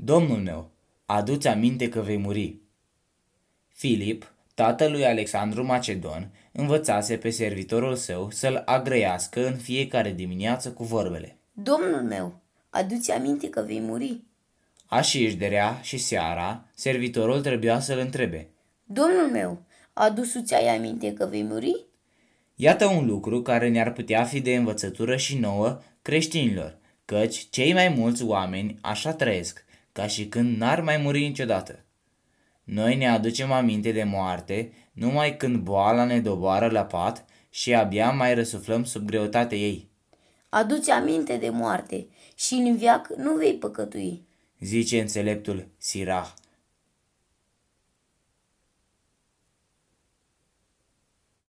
Domnul meu, adu-ți aminte că vei muri. Filip, tatălui Alexandru Macedon, învățase pe servitorul său să-l agrăiască în fiecare dimineață cu vorbele. Domnul meu, adu-ți aminte că vei muri. Așișderea și seara, servitorul trebuia să-l întrebe. Domnul meu, adus-ți ai aminte că vei muri? Iată un lucru care ne-ar putea fi de învățătură și nouă creștinilor, căci cei mai mulți oameni așa trăiesc, ca și când n-ar mai muri niciodată. Noi ne aducem aminte de moarte numai când boala ne doboară la pat și abia mai răsuflăm sub greutatea ei. Aduți aminte de moarte și în viac nu vei păcătui, zice înțeleptul Sirah